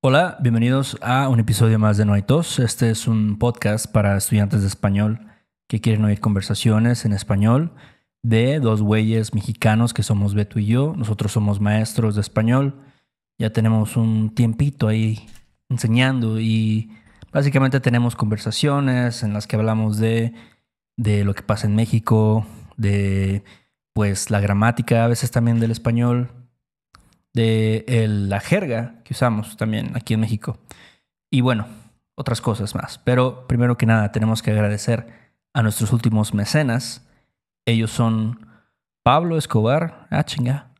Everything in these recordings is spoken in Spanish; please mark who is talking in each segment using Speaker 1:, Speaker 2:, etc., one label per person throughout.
Speaker 1: Hola, bienvenidos a un episodio más de No hay tos. Este es un podcast para estudiantes de español que quieren oír conversaciones en español de dos güeyes mexicanos que somos Beto y yo. Nosotros somos maestros de español. Ya tenemos un tiempito ahí enseñando y básicamente tenemos conversaciones en las que hablamos de, lo que pasa en México, de pues la gramática a veces también del español, de la jerga que usamos también aquí en México. Y bueno, otras cosas más. Pero primero que nada tenemos que agradecer a nuestros últimos mecenas. Ellos son Pablo Escobar, ah chinga,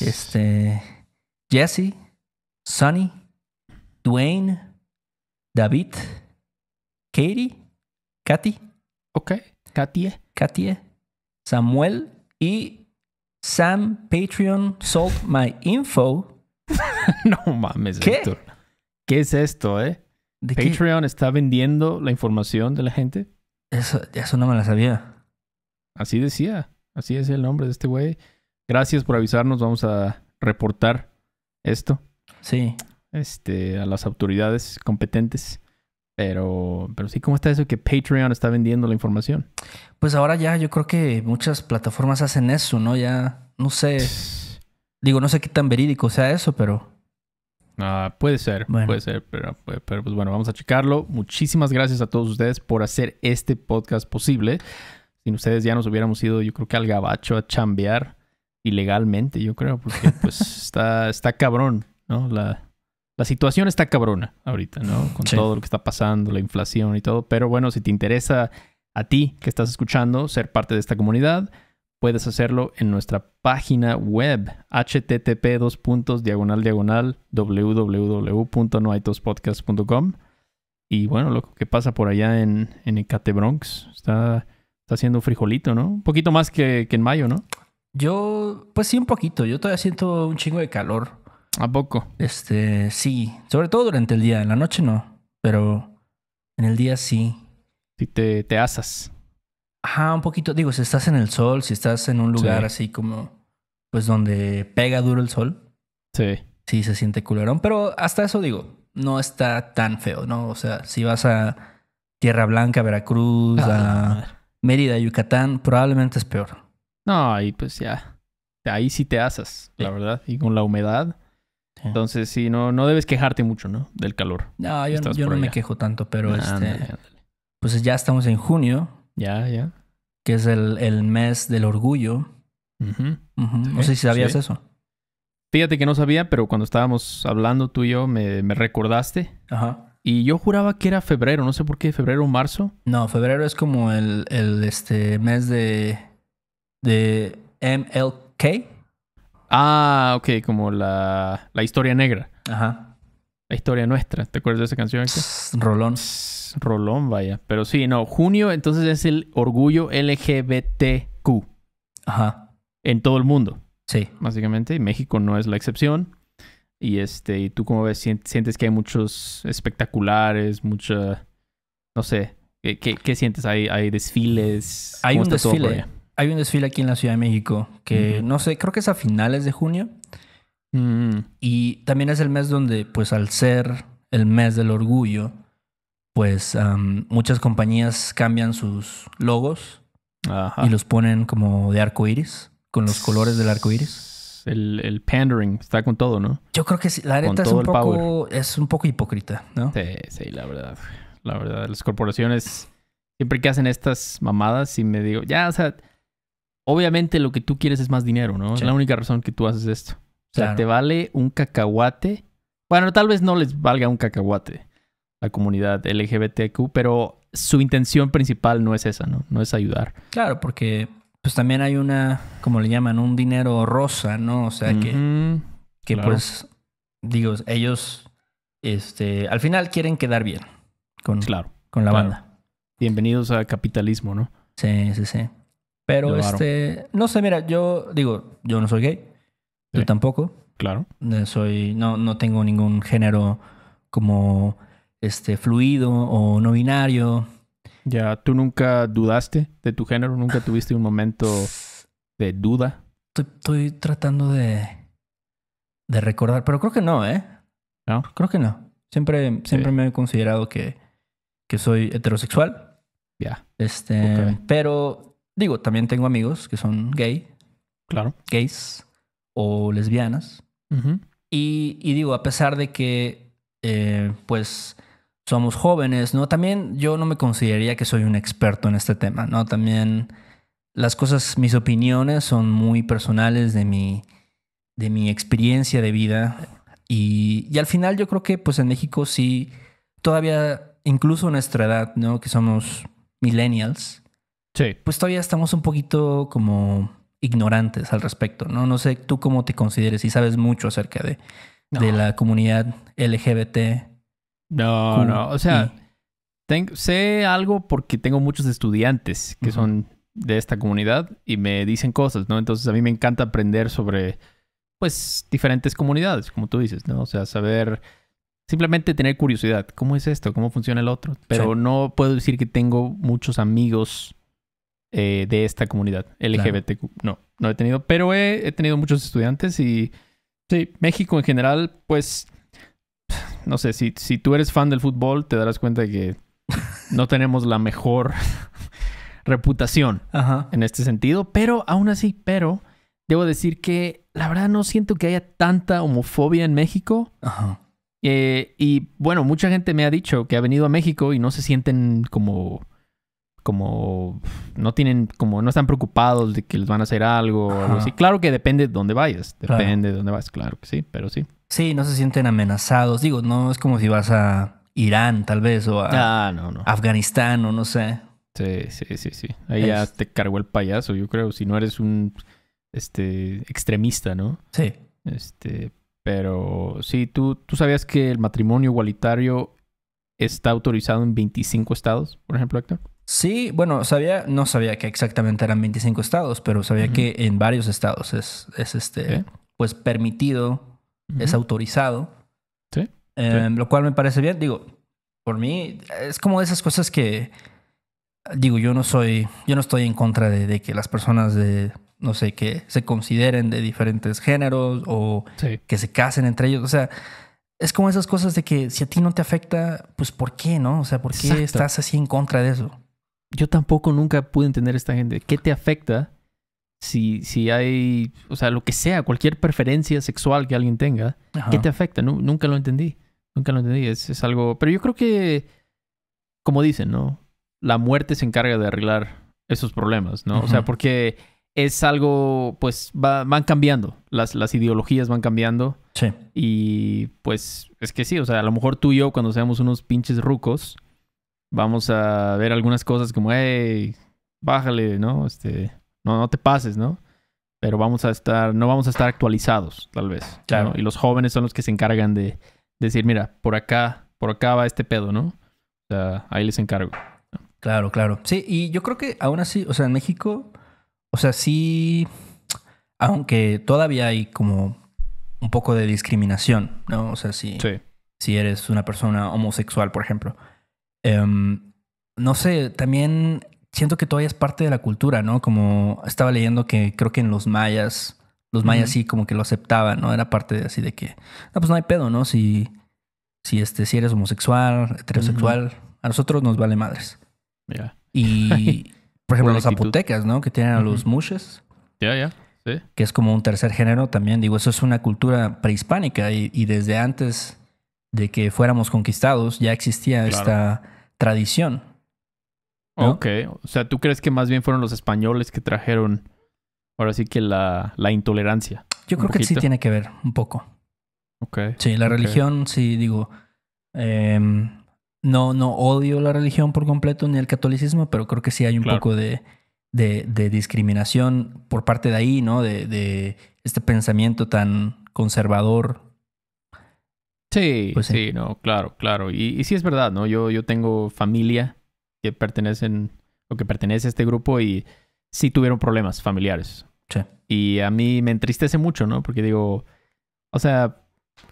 Speaker 1: este, Jesse, Sonny, Dwayne, David, Katie, Katy. Ok, Katie. Katie, Samuel y Sam Patreon sold my info. no mames,
Speaker 2: ¿Qué? ¿Qué es esto, eh? ¿Patreon está vendiendo la información de la gente?
Speaker 1: Eso, eso no me la sabía.
Speaker 2: Así decía. Así es el nombre de este güey. Gracias por avisarnos. Vamos a reportar esto. Sí. Este, a las autoridades competentes. Pero, pero sí, ¿cómo está eso que
Speaker 1: Patreon está vendiendo la información? Pues ahora ya yo creo que muchas plataformas hacen eso, ¿no? Ya, no sé. Digo, no sé qué tan verídico sea eso, pero...
Speaker 2: Ah, puede ser, puede ser, pero, pero, pues bueno, vamos a checarlo. Muchísimas gracias a todos ustedes por hacer este podcast posible. Sin ustedes ya nos hubiéramos ido, yo creo que al gabacho a chambear ilegalmente, yo creo, porque pues está, está cabrón, ¿no? La, la situación está cabrona ahorita, ¿no? Con todo lo que está pasando, la inflación y todo. Pero bueno, si te interesa a ti que estás escuchando ser parte de esta comunidad, puedes hacerlo en nuestra página web http diagonal diagonal www.noaitospodcast.com y bueno, lo que pasa por allá en, en Ecate Bronx está, está haciendo frijolito, ¿no? Un poquito más que, que en mayo, ¿no?
Speaker 1: Yo, pues sí, un poquito. Yo todavía siento un chingo de calor. ¿A poco? Este, sí. Sobre todo durante el día. En la noche no. Pero en el día sí. Si te, te asas. Ajá, un poquito. Digo, si estás en el sol, si estás en un lugar así como. Pues donde pega duro el sol. Sí. Sí, se siente culerón. Pero hasta eso digo, no está tan feo, ¿no? O sea, si vas a Tierra Blanca, Veracruz, ah, a Mérida, Yucatán, probablemente es peor. No, ahí pues
Speaker 2: ya. Ahí sí te asas, la verdad. Y con la humedad. Entonces, sí, no, no
Speaker 1: debes quejarte mucho, ¿no? Del calor. No, yo, no me quejo tanto, pero este. pues ya estamos en junio. Ya, ya. Que es el, el mes del orgullo. no sé si sabías eso.
Speaker 2: Fíjate que no sabía, pero cuando estábamos hablando tú y yo, me, me recordaste. Ajá. Y yo juraba que era febrero, no sé por qué, febrero o marzo.
Speaker 1: No, febrero es como el, el este, mes de, de MLK. Ah, ok, como la, la historia negra. Ajá.
Speaker 2: La historia nuestra. ¿Te acuerdas de esa canción? rolón. rolón, vaya. Pero sí, no. Junio entonces es el orgullo LGBTQ. Ajá. En todo el mundo. Sí. Básicamente. México no es la excepción. Y este, ¿y tú como ves? ¿Sientes que hay muchos espectaculares, mucha, no sé, ¿qué, qué, sientes? ¿Hay, hay desfiles? Hay un desfile
Speaker 1: hay un desfile aquí en la Ciudad de México que no sé, creo que es a finales de junio. Mm. Y también es el mes donde, pues al ser el mes del orgullo, pues muchas compañías cambian sus logos y los ponen como de arco iris, con los colores del arco iris. El, pandering está con todo, ¿no? Yo creo que sí, la neta es un, poco, es un poco hipócrita,
Speaker 2: ¿no? Sí, sí, la verdad. La verdad, las
Speaker 1: corporaciones
Speaker 2: siempre que hacen estas mamadas y me digo, ya, o sea, obviamente lo que tú quieres es más dinero, ¿no? Es la única razón que tú haces esto. O sea, te vale un cacahuate. Bueno, tal vez no les valga un cacahuate la comunidad LGBTQ, pero su intención principal no es esa, ¿no? No es ayudar.
Speaker 1: Claro, porque pues también hay una, como le llaman, un dinero rosa, ¿no? O sea, que, que pues, digo, ellos, este, al final quieren quedar bien con, claro. con la banda. Bienvenidos a capitalismo, ¿no? Sí, sí, sí. Pero este, no sé, mira, yo digo, yo no soy gay, tú tampoco. Claro. Soy, no, no tengo ningún género como este fluido o no binario.
Speaker 2: Ya, ¿tú nunca dudaste de tu género? ¿Nunca tuviste un momento de duda?
Speaker 1: Estoy, tratando de, de recordar, pero creo que no, ¿eh? ¿No? Creo que no. Siempre, siempre me he considerado que, soy heterosexual. Ya. Este, pero Digo, también tengo amigos que son gay. Claro. Gays o lesbianas. y, digo, a pesar de que, eh, pues, somos jóvenes, ¿no? También yo no me consideraría que soy un experto en este tema, ¿no? También las cosas, mis opiniones son muy personales de mi, de mi experiencia de vida. Y, al final yo creo que, pues, en México sí, todavía, incluso en nuestra edad, ¿no? Que somos millennials pues todavía estamos un poquito como ignorantes al respecto, ¿no? No sé tú cómo te consideres y sabes mucho acerca de, la comunidad LGBT.
Speaker 2: No, no, o sea,
Speaker 1: sé algo porque
Speaker 2: tengo muchos estudiantes que son de esta comunidad y me dicen cosas, ¿no? Entonces a mí me encanta aprender sobre, pues, diferentes comunidades, como tú dices, ¿no? O sea, saber, simplemente tener curiosidad, ¿cómo es esto? ¿Cómo funciona el otro? Pero no puedo decir que tengo muchos amigos eh, de esta comunidad LGBTQ. No, no he tenido, pero he, tenido muchos estudiantes y sí, México en general, pues, no sé, si, si tú eres fan del fútbol, te darás cuenta de que no tenemos la mejor reputación en este sentido, pero aún así, pero debo decir que la verdad no siento que haya tanta homofobia en México. Eh, y bueno, mucha gente me ha dicho que ha venido a México y no se sienten como como no tienen, como no están preocupados de que les van a hacer algo Claro que depende de dónde vayas, depende de dónde vas, claro que sí, pero sí.
Speaker 1: Sí, no se sienten amenazados. Digo, no es como si vas a Irán, tal vez, o a ah, no, no. Afganistán, o no sé.
Speaker 2: Sí, sí, sí, sí. Ahí ya te cargó el payaso, yo creo, si no eres un este extremista, ¿no? Sí. Este, pero sí, tú, tú sabías que el matrimonio igualitario está autorizado en 25 estados,
Speaker 1: por ejemplo, Héctor. Sí, bueno, sabía, no sabía que exactamente eran 25 estados, pero sabía que en varios estados es, este, pues permitido, es autorizado. ¿Sí? Em, lo cual me parece bien. Digo, por mí es como de esas cosas que, digo, yo no soy, yo no estoy en contra de, que las personas de, no sé, que se consideren de diferentes géneros o que se casen entre ellos. O sea, es como esas cosas de que si a ti no te afecta, pues ¿por qué no? O sea, ¿por qué estás así en contra de eso?
Speaker 2: yo tampoco nunca pude entender esta gente. ¿Qué te afecta si, si hay, o sea, lo que sea, cualquier preferencia sexual que alguien tenga? ¿Qué te afecta? No, nunca lo entendí. Nunca lo entendí. Es, algo. Pero yo creo que, como dicen, ¿no? La muerte se encarga de arreglar esos problemas, ¿no? O sea, porque es algo, pues van cambiando, las, las ideologías van cambiando. Sí. Y pues es que sí, o sea, a lo mejor tú y yo cuando seamos unos pinches rucos, Vamos a ver algunas cosas como, hey, bájale, ¿no? Este, no, no te pases, ¿no? Pero vamos a estar, no vamos a estar actualizados, tal vez. Claro. Y los jóvenes son los que se encargan de decir, mira, por acá, por acá va este pedo, ¿no? O sea, ahí les encargo. Claro,
Speaker 1: claro. Sí, y yo creo que aún así, o sea, en México, o sea, sí, aunque todavía hay como un poco de discriminación, ¿no? O sea, si, sí. si eres una persona homosexual, por ejemplo. Em, no sé, también siento que todavía es parte de la cultura, ¿no? Como estaba leyendo que creo que en los mayas, los mayas sí como que lo aceptaban, ¿no? Era parte de así de que, no, pues no hay pedo, ¿no? Si, si, este, si eres homosexual, heterosexual, a nosotros nos vale madres.
Speaker 2: Y,
Speaker 1: por ejemplo, los zapotecas, ¿no? Que tienen a los mushes.
Speaker 2: Ya, ya. Sí.
Speaker 1: Que es como un tercer género también. Digo, eso es una cultura prehispánica y desde antes de que fuéramos conquistados, ya existía esta tradición.
Speaker 2: Ok, o sea, ¿tú crees que más bien fueron los españoles que trajeron ahora sí que la, la intolerancia? Yo creo que sí tiene
Speaker 1: que ver un poco. Ok. Sí, la religión, sí, digo, em, no, no odio la religión por completo ni el catolicismo, pero creo que sí hay un poco de, discriminación por parte de ahí, ¿no? De, de este pensamiento tan conservador pues
Speaker 2: sí, sí, no, claro, claro. Y, sí es verdad, ¿no? Yo, yo tengo familia que pertenecen o que pertenece a este grupo y sí tuvieron problemas familiares. Sí. Y a mí me entristece mucho, ¿no? Porque digo, o sea,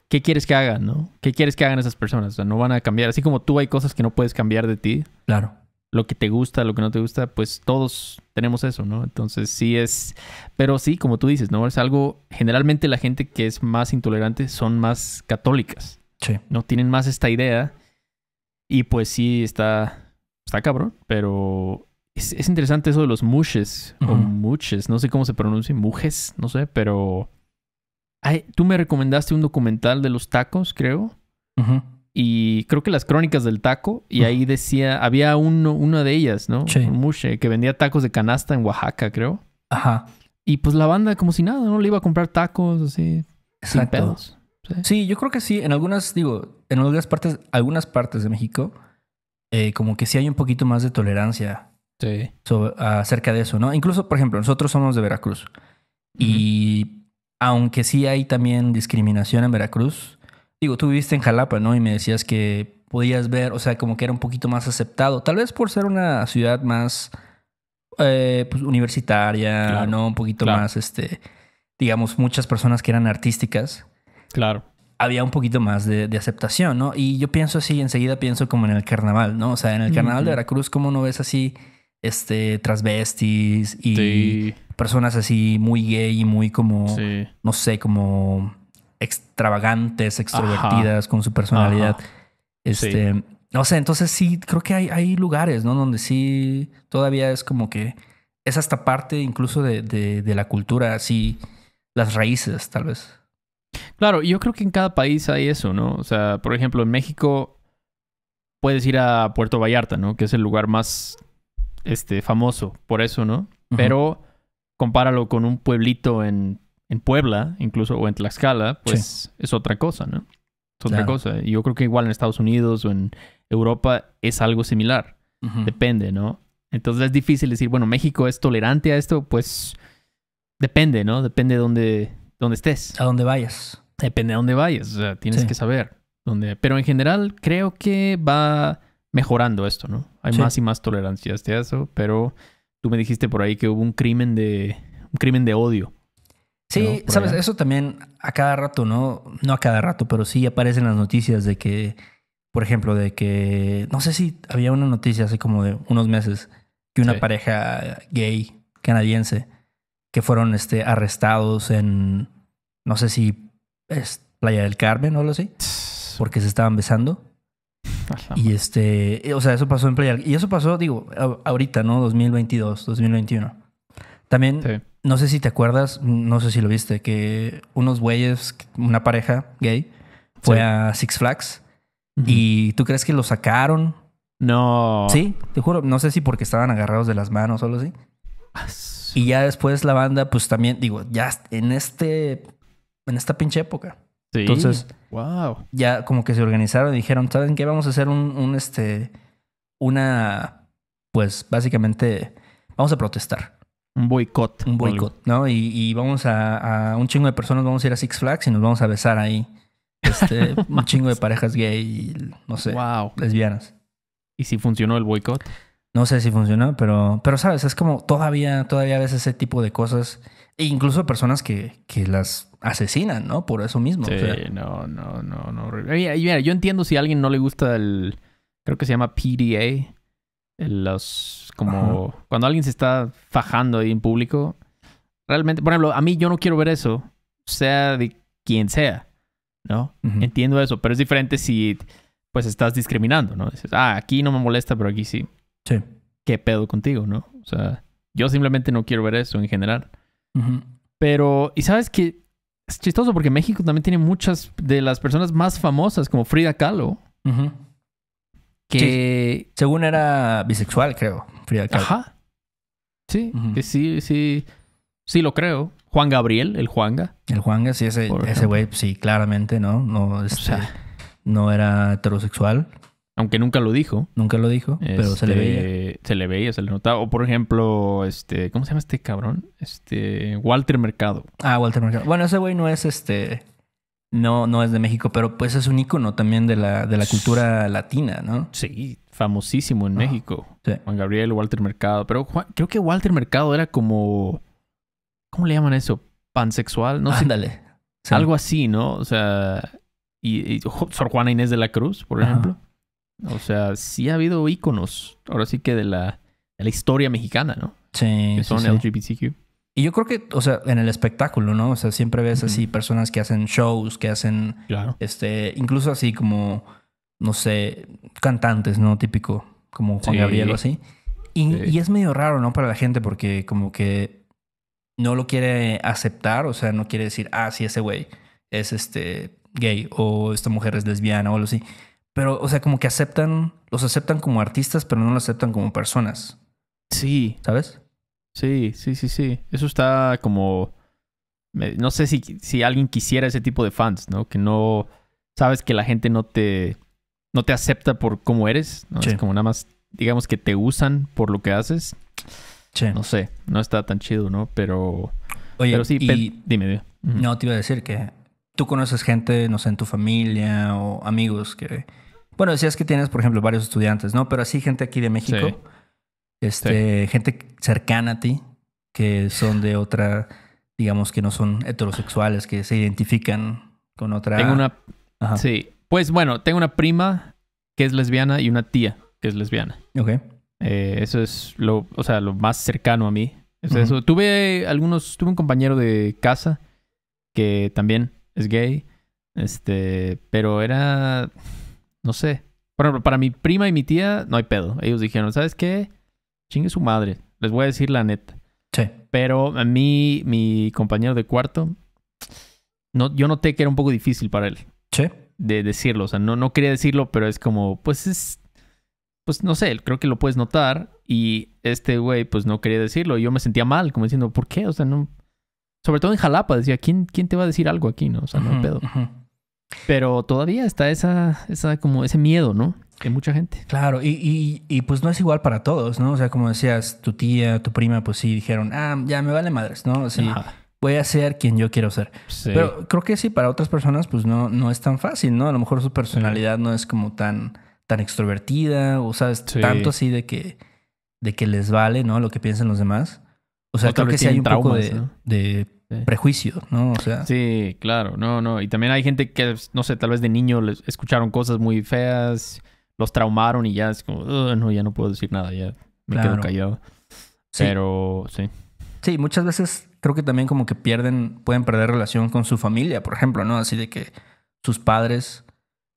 Speaker 2: ¿qué quieres que hagan, no? ¿Qué quieres que hagan esas personas? O sea, no van a cambiar. Así como tú hay cosas que no puedes cambiar de ti. Claro lo que te gusta, lo que no te gusta, pues todos tenemos eso, ¿no? Entonces sí es, pero sí, como tú dices, ¿no? Es algo, generalmente la gente que es más intolerante son más católicas. Sí. No tienen más esta idea y pues sí está, está cabrón, pero es, interesante eso de los mushes o muches, no sé cómo se pronuncia, mujes, no sé, pero... tú me recomendaste un documental de los tacos, creo. Ajá y creo que las crónicas del taco, y ahí decía, había uno, una de ellas, ¿no? Sí. Mushe, que vendía tacos de canasta en Oaxaca, creo. Ajá. Y pues la banda como si nada, ¿no? Le iba a comprar tacos así, sin pedos.
Speaker 1: ¿sí? yo creo que sí, en algunas, digo, en algunas partes, algunas partes de México, eh, como que sí hay un poquito más de tolerancia sí. acerca de eso, ¿no? Incluso, por ejemplo, nosotros somos de Veracruz. Y aunque sí hay también discriminación en Veracruz, digo, tú viviste en Jalapa, ¿no? Y me decías que podías ver, o sea, como que era un poquito más aceptado, tal vez por ser una ciudad más eh, pues, universitaria, ¿no? Un poquito más, este, digamos, muchas personas que eran artísticas. Claro. Había un poquito más de, aceptación, ¿no? Y yo pienso así, enseguida pienso como en el carnaval, ¿no? O sea, en el carnaval de Veracruz, ¿cómo no ves así, este, transvestis y personas así muy gay y muy como, no sé, como extravagantes, extrovertidas con su personalidad. O Este, entonces sí, creo que hay, hay lugares, ¿no? Donde sí todavía es como que es hasta parte incluso de, la cultura, así, las raíces, tal vez.
Speaker 2: Claro, yo creo que en cada país hay eso, ¿no? O sea, por ejemplo, en México puedes ir a Puerto Vallarta, ¿no? Que es el lugar más este, famoso por eso, ¿no? Pero compáralo con un pueblito en en Puebla, incluso, o en Tlaxcala, pues es otra cosa, ¿no? Es otra cosa. Y yo creo que igual en Estados Unidos o en Europa es algo similar. Depende, ¿no? Entonces es difícil decir, bueno, México es tolerante a esto, pues depende, ¿no? Depende de dónde, estés. A dónde vayas. Depende de dónde vayas, o sea, tienes que saber. Dónde... Pero en general creo que va mejorando esto, ¿no? Hay más y más tolerancia a eso, pero tú me dijiste por ahí que hubo un crimen de, un crimen de odio
Speaker 1: Sí, sabes, eso también a cada rato, ¿no? No a cada rato, pero sí aparecen las noticias de que, por ejemplo, de que, no sé si había una noticia hace como de unos meses, que una pareja gay canadiense que fueron este, arrestados en, no sé si es Playa del Carmen o lo así, porque se estaban besando. Y este, o sea, eso pasó en Playa Y eso pasó, digo, ahorita, ¿no? 2022, 2021. También, no sé si te acuerdas, no sé si lo viste, que unos güeyes, una pareja gay, fue a Six Flags. ¿Y tú crees que lo sacaron? No. Sí, te juro, no sé si porque estaban agarrados de las manos o algo así. Ah, y ya después la banda, pues también, digo, ya en este, en esta pinche época. Sí. Entonces, wow. ya como que se organizaron y dijeron, ¿saben qué? Vamos a hacer un este, una, pues básicamente, vamos a protestar. Un boicot. Un boicot, ¿no? Y, vamos a, un chingo de personas, vamos a ir a Six Flags y nos vamos a besar ahí. Este, un chingo de parejas gay no sé, lesbianas. ¿Y si funcionó el boicot? No sé si funcionó, pero, pero sabes, es como todavía, todavía ves ese tipo de cosas. E incluso personas que, las asesinan, ¿no? Por eso mismo. Sí,
Speaker 2: no, no, no, no. mira, yo entiendo si a alguien no le gusta el. Creo que se llama PDA los como cuando alguien se está fajando ahí en público, realmente, por ejemplo, a mí yo no quiero ver eso, sea de quien sea, ¿no? Entiendo eso, pero es diferente si pues estás discriminando, ¿no? Dices, ah, aquí no me molesta, pero aquí sí. Sí. ¿Qué pedo contigo, no? O sea, yo simplemente no quiero ver eso en general. Pero, y sabes que es chistoso porque México también tiene muchas de las personas más famosas, como Frida Kahlo. Uh que según era bisexual, creo. Frida Kahlo. Ajá. Sí, Que sí, sí, sí lo creo. Juan Gabriel, el Juanga.
Speaker 1: El Juanga, sí, ese güey, sí, claramente, ¿no? No, este, no era heterosexual. Aunque nunca lo dijo. Nunca lo dijo, pero se le este,
Speaker 2: veía. Se le veía, se le notaba. O por ejemplo, este, ¿cómo se llama este cabrón? Este, Walter Mercado.
Speaker 1: Ah, Walter Mercado. Bueno, ese güey no es este no, no es de México, pero pues es un icono también de la, de la cultura latina, ¿no? Sí, famosísimo en ah, México. Juan Gabriel,
Speaker 2: Walter Mercado. Pero creo que Walter Mercado era como. ¿Cómo le llaman eso? Pansexual, no Ándale. sé. Algo así, ¿no? O sea. Y, Sor Juana Inés de la Cruz, por ejemplo. O sea, sí ha habido íconos, ahora sí que de la, de la historia mexicana, ¿no? Sí. Que son
Speaker 1: LGBTQ. Y yo creo que, o sea, en el espectáculo, ¿no? O sea, siempre ves así personas que hacen shows, que hacen, este, incluso así como, no sé, cantantes, ¿no? Típico, como Juan Gabriel o así. Y, es medio raro, ¿no? Para la gente porque como que no lo quiere aceptar, o sea, no quiere decir, ah, sí, ese güey es este gay o esta mujer es lesbiana o algo así. Pero, o sea, como que aceptan, los aceptan como artistas, pero no los aceptan como personas. Sí. ¿Sabes? Sí, sí, sí, sí. Eso está como...
Speaker 2: No sé si, si alguien quisiera ese tipo de fans, ¿no? Que no... Sabes que la gente no te... No te acepta por cómo eres. ¿no? Es como nada más... Digamos que te usan por lo que haces. Sí. No sé. No está tan chido, ¿no? Pero... pero sí, dime,
Speaker 1: No, te iba a decir que tú conoces gente, no sé, en tu familia o amigos que... Bueno, decías que tienes, por ejemplo, varios estudiantes, ¿no? Pero así gente aquí de México este, gente cercana a ti, que son de otra, digamos que no son heterosexuales, que se identifican con otra. Tengo una.
Speaker 2: Sí. Pues bueno, tengo una prima que es lesbiana y una tía que es lesbiana. Ok. Eh, eso es lo, o sea, lo más cercano a mí. eso. Tuve algunos, tuve un compañero de casa que también es gay. Este, pero era, no sé. Por ejemplo, para mi prima y mi tía no hay pedo. Ellos dijeron, ¿sabes qué? chingue su madre. Les voy a decir la neta. Sí. Pero a mí, mi compañero de cuarto, no, yo noté que era un poco difícil para él. Sí. De decirlo. O sea, no, no quería decirlo, pero es como, pues es. Pues no sé, creo que lo puedes notar. Y este güey, pues no quería decirlo. Y yo me sentía mal, como diciendo, ¿por qué? O sea, no. Sobre todo en Jalapa, decía, ¿quién, quién te va a decir algo aquí? No, o sea, no pedo. Pero todavía está esa,
Speaker 1: esa, como ese miedo, ¿no? que mucha gente. Claro, y, pues no es igual para todos, ¿no? O sea, como decías, tu tía, tu prima, pues sí dijeron, ah, ya me vale madres, ¿no? Sí, Nada. voy a ser quien yo quiero ser. Pero creo que sí, para otras personas, pues no, no es tan fácil, ¿no? A lo mejor su personalidad no es como tan, tan extrovertida, o sabes, tanto así de que, de que les vale, ¿no? Lo que piensan los demás. O sea, creo que sí hay un poco de, prejuicio, ¿no? O sea.
Speaker 2: Sí, claro, no, no. Y también hay gente que, no sé, tal vez de niño les escucharon cosas muy feas los traumaron y ya es como, no, ya no puedo decir nada, ya me quedo callado. Pero sí.
Speaker 1: Sí, muchas veces creo que también como que pierden, pueden perder relación con su familia, por ejemplo, ¿no? Así de que sus padres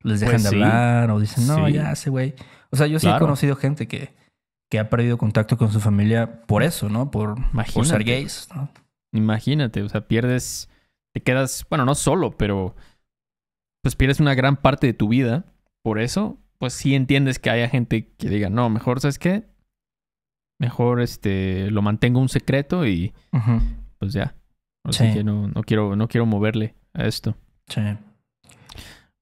Speaker 1: les dejan pues de hablar o dicen, no, ya ese güey. O sea, yo sí he conocido gente que, que ha perdido contacto con su familia por eso, ¿no? Por, por ser gays, ¿no? Imagínate, o sea,
Speaker 2: pierdes, te quedas, bueno, no solo, pero pues pierdes una gran parte de tu vida por eso pues sí entiendes que haya gente que diga, no, mejor, ¿sabes qué? Mejor este, lo mantengo un secreto y pues ya. O que no, quiero, no quiero moverle a esto. Sí.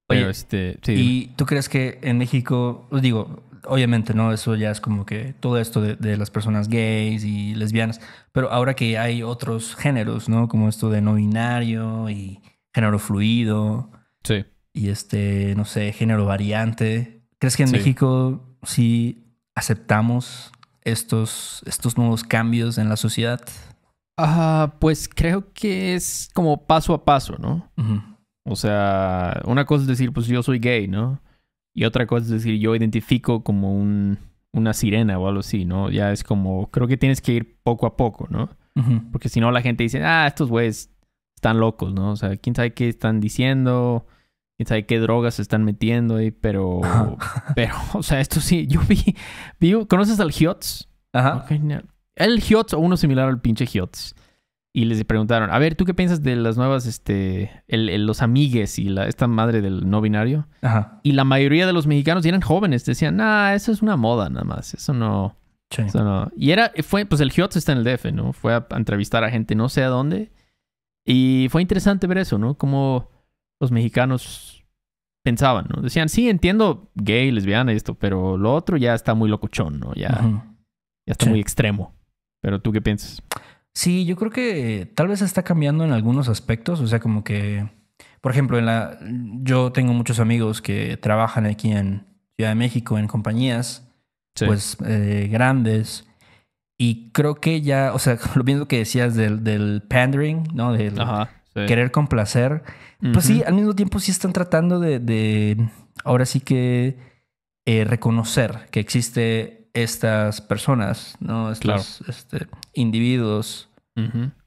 Speaker 2: Pero este, ¿Y
Speaker 1: tú crees que en México, pues digo, obviamente, ¿no? Eso ya es como que todo esto de, de, las personas gays y lesbianas, pero ahora que hay otros géneros, ¿no? Como esto de no binario y género fluido. Sí. Y este, no sé, género variante. ¿Crees que en México sí aceptamos estos, estos nuevos cambios en la sociedad? pues creo que es
Speaker 2: como paso a paso, ¿no? O sea, una cosa es decir, pues yo soy gay, ¿no? Y otra cosa es decir, yo identifico como un, una sirena o algo así, ¿no? Ya es como, creo que tienes que ir poco a poco, ¿no? Porque si no, la gente dice, ah, estos güeyes están locos, ¿no? O sea, quién sabe qué están diciendo quién sabe qué drogas se están metiendo ahí, pero, pero, o sea, esto sí, yo vi, vi ¿conoces al Hiots? Ajá. El Hiots o uno similar al pinche Hiots. Y les preguntaron, a ver, ¿tú qué piensas de las nuevas, este, el, los amigues y la, esta madre del no binario? Ajá. Y la mayoría de los mexicanos eran jóvenes, decían, nah, eso es una moda nada más, eso no, eso no. Y era, fue, pues el Hiots está en el DF, ¿no? Fue a entrevistar a gente no sé a dónde. Y fue interesante ver eso, ¿no? Como los mexicanos pensaban, ¿no? Decían, sí, entiendo gay, lesbiana y esto, pero lo otro ya está muy locuchón, ¿no? Ya, ya está muy extremo. Pero tú qué piensas?
Speaker 1: Sí, yo creo que eh, tal vez está cambiando en algunos aspectos, o sea, como que, por ejemplo, en la, yo tengo muchos amigos que trabajan aquí en Ciudad de México en compañías, pues eh, grandes. Y creo que ya, o sea, lo mismo que decías del, pandering, ¿no? Ajá querer complacer. Pues sí, al mismo tiempo sí están tratando de, ahora sí que eh, reconocer que existe estas personas, ¿no? Estos este, individuos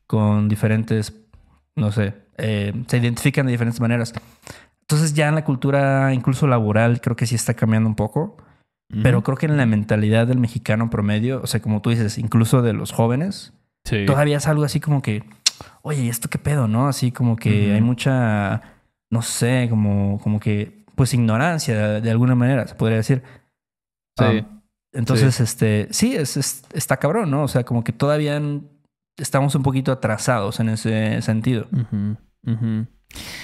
Speaker 1: con diferentes, no sé, eh, se identifican de diferentes maneras. Entonces ya en la cultura, incluso laboral, creo que sí está cambiando un poco. Pero creo que en la mentalidad del mexicano promedio, o sea, como tú dices, incluso de los jóvenes, todavía es algo así como que oye, ¿esto qué pedo, no? Así como que hay mucha, no sé, como, como que, pues ignorancia de, alguna manera, se podría decir. Sí. entonces, sí. este, sí, es, está cabrón, ¿no? O sea, como que todavía estamos un poquito atrasados en ese sentido.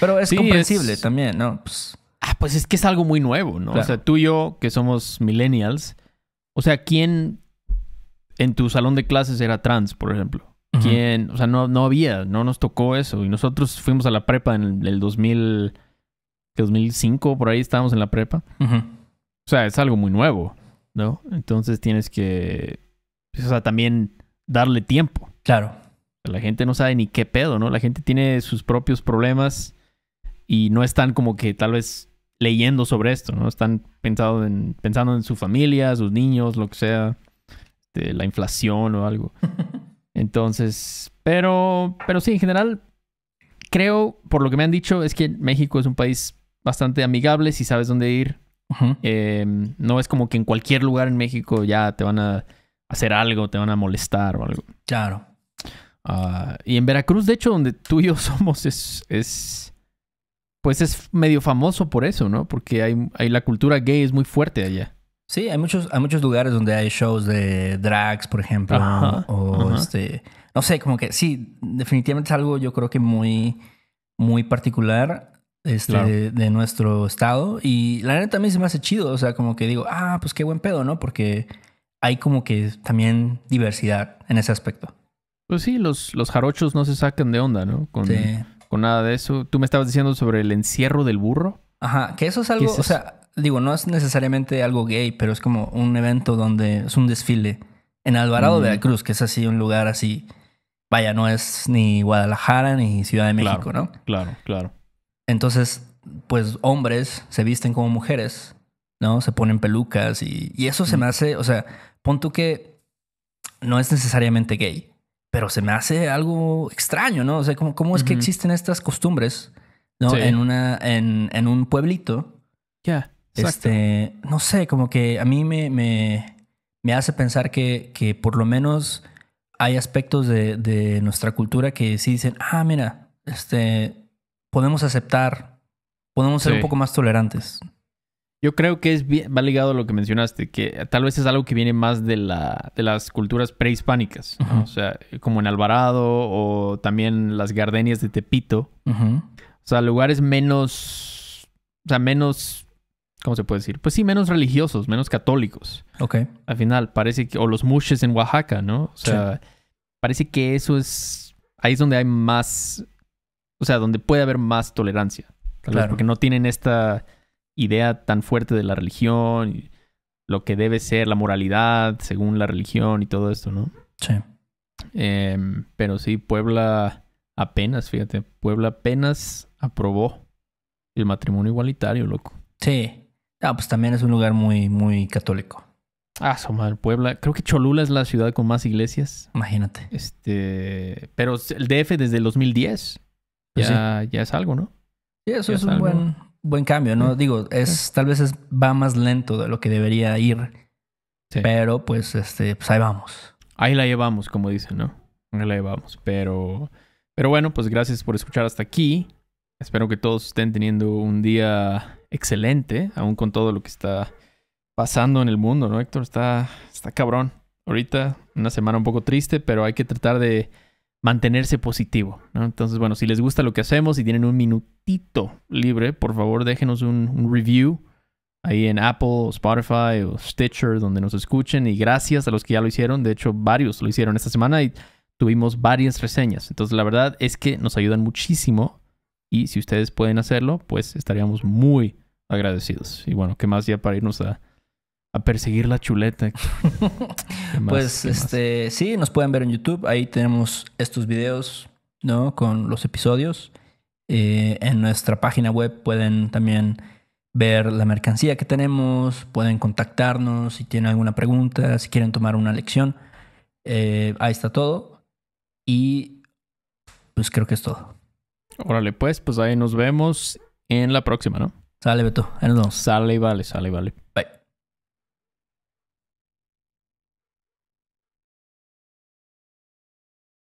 Speaker 1: Pero es comprensible también, ¿no? Pues... Ah, pues es que es algo muy
Speaker 2: nuevo, ¿no? O sea, tú y yo, que somos millennials, o sea, ¿quién en tu salón de clases era trans, por ejemplo? o sea, no, no había, no nos tocó eso. Y nosotros fuimos a la prepa en el, dos 2000, 2005, por ahí estábamos en la prepa. O sea, es algo muy nuevo, ¿no? Entonces tienes que, pues, o sea, también darle tiempo. Claro. La gente no sabe ni qué pedo, ¿no? La gente tiene sus propios problemas y no están como que tal vez leyendo sobre esto, ¿no? Están pensado en, pensando en su familia, sus niños, lo que sea, este, la inflación o algo. Entonces, pero, pero sí, en general, creo, por lo que me han dicho, es que México es un país bastante amigable si sabes dónde ir. Em, no es como que en cualquier lugar en México ya te van a hacer algo, te van a molestar o algo. Claro. Ah, y en Veracruz, de hecho, donde tú y yo somos, es, es pues es medio famoso por eso, ¿no? Porque hay la cultura gay es muy fuerte allá.
Speaker 1: Sí, hay muchos, hay muchos lugares donde hay shows de drags, por ejemplo. o este. No sé, como que sí, definitivamente es algo yo creo que muy, muy particular
Speaker 2: este,
Speaker 1: de, nuestro estado. Y la neta también se me hace chido. O sea, como que digo, ah, pues qué buen pedo, ¿no? Porque hay como que también diversidad en ese aspecto.
Speaker 2: Pues sí, los, los jarochos no se sacan de onda, ¿no? Con, con nada de eso. Tú me estabas diciendo sobre el encierro del burro.
Speaker 1: Ajá, que eso es algo, o sea, digo, no es necesariamente algo gay, pero es como un evento donde es un desfile en Alvarado de la Cruz, que es así un lugar así. Vaya, no es ni Guadalajara ni Ciudad de México, ¿no? Claro, claro. Entonces, pues hombres se visten como mujeres, ¿no? Se ponen pelucas y, eso se me hace, o sea, pon tú que no es necesariamente gay, pero se me hace algo extraño, ¿no? O sea, ¿cómo, es que existen estas costumbres? ¿no? En, una, en, un pueblito. Ya, este, no sé, como que a mí me, me, hace pensar que, por lo menos hay aspectos de, nuestra cultura que sí dicen, ah, mira, este, podemos aceptar, podemos ser un poco más tolerantes.
Speaker 2: Yo creo que es va ligado a lo que mencionaste, que tal vez es algo que viene más de, la, de las culturas prehispánicas, o sea, como en Alvarado o también las gardenias de Tepito. Uh o sea, lugares menos, o sea, menos, ¿cómo se puede decir? Pues sí, menos religiosos, menos católicos. Ok. Al final, parece que, o los mushes en Oaxaca, ¿no? O sea, parece que eso es, ahí es donde hay más, o sea, donde puede haber más tolerancia. claro. porque no tienen esta idea tan fuerte de la religión, lo que debe ser la moralidad según la religión y todo esto, ¿no? Sí. Em, pero sí, Puebla apenas, fíjate,
Speaker 1: Puebla apenas
Speaker 2: aprobó el matrimonio igualitario, loco. Sí.
Speaker 1: Ah, pues también es un lugar muy, muy católico. Ah, su
Speaker 2: Puebla. Creo que Cholula es la ciudad con más iglesias. Imagínate. Este, pero el DF desde el 2010
Speaker 1: pues ya, ya es algo, ¿no? Sí, eso es, un buen, buen, cambio, ¿no? Digo, es tal vez es, va más lento de lo que debería ir. Pero pues este, pues ahí vamos.
Speaker 2: Ahí la llevamos, como dicen, ¿no? Ahí la llevamos, pero pero bueno, pues gracias por escuchar hasta aquí. Espero que todos estén teniendo un día excelente, aún con todo lo que está pasando en el mundo, ¿no, Héctor? Está, está cabrón. Ahorita una semana un poco triste, pero hay que tratar de mantenerse positivo, ¿no? Entonces, bueno, si les gusta lo que hacemos y tienen un minutito libre, por favor déjenos un, review ahí en Apple, Spotify o Stitcher, donde nos escuchen. Y gracias a los que ya lo hicieron. De hecho, varios lo hicieron esta semana y tuvimos varias reseñas. Entonces, la verdad es que nos ayudan muchísimo y si ustedes pueden hacerlo, pues estaríamos muy agradecidos. Y bueno, ¿qué más ya para irnos a, perseguir la chuleta? pues
Speaker 1: este, sí, nos pueden ver en YouTube. Ahí tenemos estos videos, ¿no? Con los episodios. Eh, en nuestra página web pueden también ver la mercancía que tenemos, pueden contactarnos si tienen alguna pregunta, si quieren tomar una lección. Eh, ahí está todo. Y pues creo que es todo.
Speaker 2: Órale, pues, pues ahí nos vemos en la próxima, ¿no?
Speaker 1: Sale, Beto. Ahí nos
Speaker 2: Sale y vale, sale y vale. Bye.